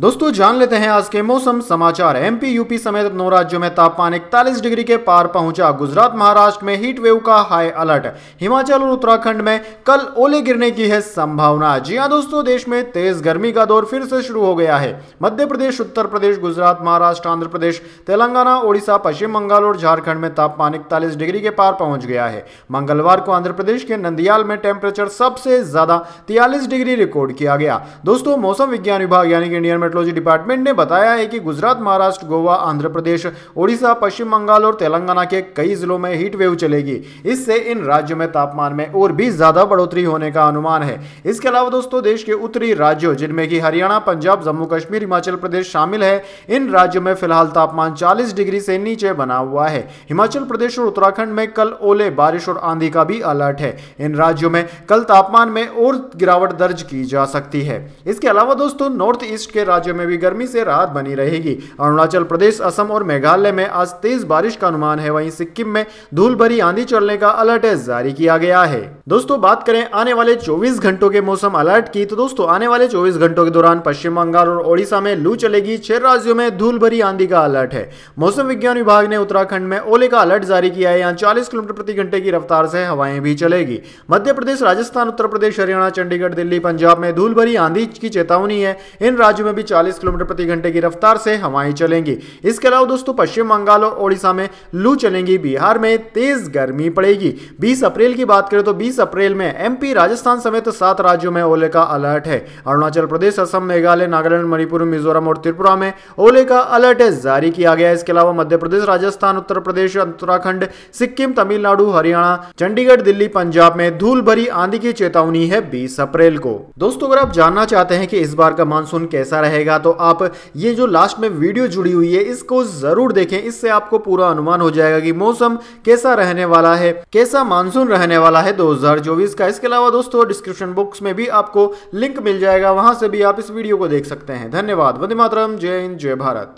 दोस्तों जान लेते हैं आज के मौसम समाचार एमपी यूपी समेत नौ राज्यों में तापमान इकतालीस डिग्री के पार पहुंचा गुजरात महाराष्ट्र में हीट वेव का हाई अलर्ट हिमाचल और उत्तराखंड में कल ओले गिरने की है संभावना जी हां दोस्तों देश में तेज गर्मी का दौर फिर से शुरू हो गया है मध्य प्रदेश उत्तर प्रदेश गुजरात महाराष्ट्र आंध्र प्रदेश तेलंगाना ओडिशा पश्चिम बंगाल और झारखंड में तापमान इकतालीस डिग्री के पार पहुंच गया है मंगलवार को आंध्र प्रदेश के नंदियाल में टेम्परेचर सबसे ज्यादा तियालीस डिग्री रिकॉर्ड किया गया दोस्तों मौसम विज्ञान विभाग यानी कि इंडियन मेट्रोलॉजी डिपार्टमेंट ने बताया है कि गुजरात महाराष्ट्र गोवा आंध्र प्रदेश ओडिशा पश्चिम बंगाल और तेलंगाना के कई जिलों में हीट वेव चलेगी इससे इन राज्यों में तापमान में और भी ज्यादा बढ़ोतरी होने का अनुमान है इसके अलावा दोस्तों देश के उत्तरी राज्यों जिनमें की हरियाणा पंजाब जम्मू कश्मीर हिमाचल प्रदेश शामिल है इन राज्यों में फिलहाल तापमान चालीस डिग्री से नीचे बना हुआ है हिमाचल प्रदेश और उत्तराखंड में कल ओले बारिश और आंधी का भी अलर्ट है इन राज्यों में कल तापमान में और गिरावट दर्ज की जा सकती है इसके अलावा दोस्तों नॉर्थ ईस्ट के राज्यों में भी गर्मी से राहत बनी रहेगी अरुणाचल प्रदेश असम और मेघालय में आज तेज बारिश का अनुमान है वहीं सिक्किम में धूल भरी आंधी चलने का अलर्ट जारी किया गया है दोस्तों बात करें आने वाले चौबीस घंटों के मौसम अलर्ट की तो दोस्तों आने वाले चौबीस घंटों के दौरान पश्चिम बंगाल और ओडिशा में लू चलेगी छह राज्यों में धूल भरी आंधी का अलर्ट है मौसम विज्ञान विभाग ने उत्तराखंड में ओले का अलर्ट जारी किया है यहाँ चालीस किलोमीटर प्रति घंटे की रफ्तार से हवाएं भी चलेगी मध्य प्रदेश राजस्थान उत्तर प्रदेश हरियाणा चंडीगढ़ दिल्ली पंजाब में धूल भरी आंधी की चेतावनी है इन राज्यों में भी भी 40 किलोमीटर प्रति घंटे की रफ्तार से हवाएं चलेंगी इसके अलावा दोस्तों पश्चिम बंगाल और ओडिशा में लू चलेंगी बिहार में तेज गर्मी पड़ेगी बीस अप्रैल की बात करें तो बीस अप्रैल में एमपी राजस्थान समेत सात राज्यों में ओले का अलर्ट है अरुणाचल प्रदेश असम मेघालय नागालैंड मणिपुर मिजोरम और त्रिपुरा में ओले का अलर्ट जारी किया गया इसके अलावा मध्य प्रदेश राजस्थान उत्तर प्रदेश उत्तराखंड सिक्किम तमिलनाडु हरियाणा चंडीगढ़ दिल्ली पंजाब में धूल भरी आंधी की चेतावनी है बीस अप्रैल को दोस्तों अगर आप जानना चाहते हैं कि इस बार का मानसून कैसा रहे रहेगा तो आप ये जो लास्ट में वीडियो जुड़ी हुई है इसको ज़रूर देखें इससे आपको पूरा अनुमान हो जाएगा कि मौसम कैसा रहने वाला है कैसा मानसून रहने वाला है 2024 का इसके अलावा दोस्तों डिस्क्रिप्शन बॉक्स में भी आपको लिंक मिल जाएगा वहां से भी आप इस वीडियो को देख सकते हैं धन्यवाद वंदे मातरम जय हिंद जय भारत